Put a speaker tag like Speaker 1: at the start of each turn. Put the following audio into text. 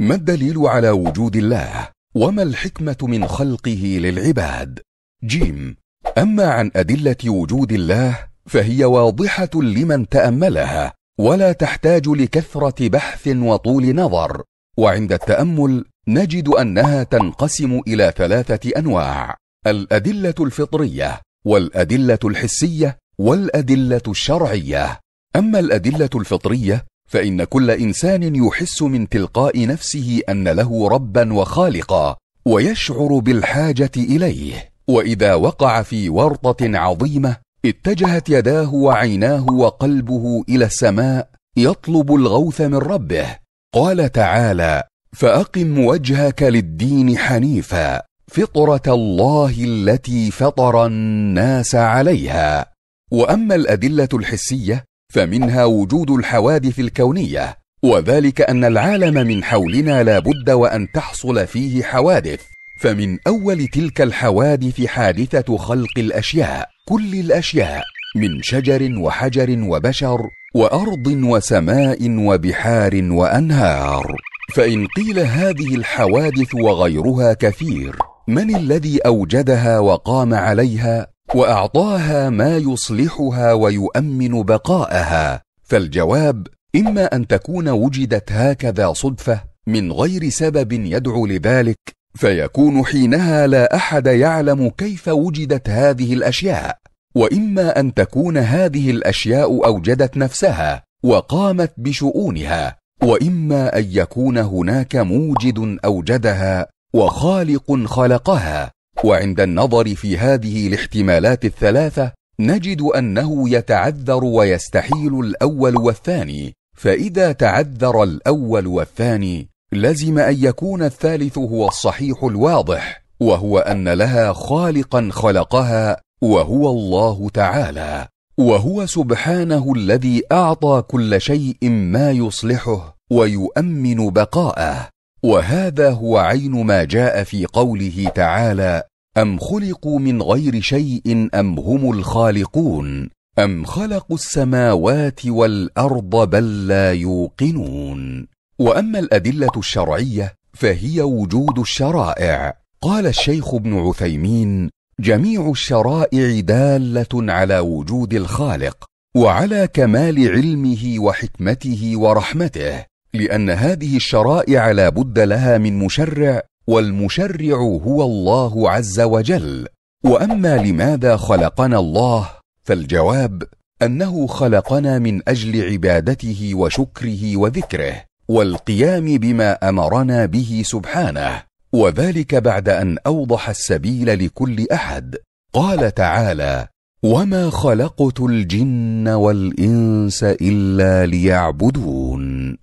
Speaker 1: ما الدليل على وجود الله وما الحكمه من خلقه للعباد جيم اما عن ادله وجود الله فهي واضحه لمن تاملها ولا تحتاج لكثره بحث وطول نظر وعند التامل نجد انها تنقسم الى ثلاثه انواع الادله الفطريه والادله الحسيه والادله الشرعيه اما الادله الفطريه فان كل انسان يحس من تلقاء نفسه ان له ربا وخالقا ويشعر بالحاجه اليه واذا وقع في ورطه عظيمه اتجهت يداه وعيناه وقلبه الى السماء يطلب الغوث من ربه قال تعالى فاقم وجهك للدين حنيفا فطره الله التي فطر الناس عليها واما الادله الحسيه فمنها وجود الحوادث الكونيه وذلك ان العالم من حولنا لا بد وان تحصل فيه حوادث فمن اول تلك الحوادث حادثه خلق الاشياء كل الاشياء من شجر وحجر وبشر وارض وسماء وبحار وانهار فان قيل هذه الحوادث وغيرها كثير من الذي اوجدها وقام عليها واعطاها ما يصلحها ويؤمن بقاءها فالجواب اما ان تكون وجدت هكذا صدفه من غير سبب يدعو لذلك فيكون حينها لا احد يعلم كيف وجدت هذه الاشياء واما ان تكون هذه الاشياء اوجدت نفسها وقامت بشؤونها واما ان يكون هناك موجد اوجدها وخالق خلقها وعند النظر في هذه الاحتمالات الثلاثة نجد أنه يتعذر ويستحيل الأول والثاني فإذا تعذر الأول والثاني لزم أن يكون الثالث هو الصحيح الواضح وهو أن لها خالقا خلقها وهو الله تعالى وهو سبحانه الذي أعطى كل شيء ما يصلحه ويؤمن بقاءه وهذا هو عين ما جاء في قوله تعالى أم خلقوا من غير شيء أم هم الخالقون أم خلقوا السماوات والأرض بل لا يوقنون وأما الأدلة الشرعية فهي وجود الشرائع قال الشيخ ابن عثيمين جميع الشرائع دالة على وجود الخالق وعلى كمال علمه وحكمته ورحمته لان هذه الشرائع لا بد لها من مشرع والمشرع هو الله عز وجل واما لماذا خلقنا الله فالجواب انه خلقنا من اجل عبادته وشكره وذكره والقيام بما امرنا به سبحانه وذلك بعد ان اوضح السبيل لكل احد قال تعالى وما خلقت الجن والانس الا ليعبدون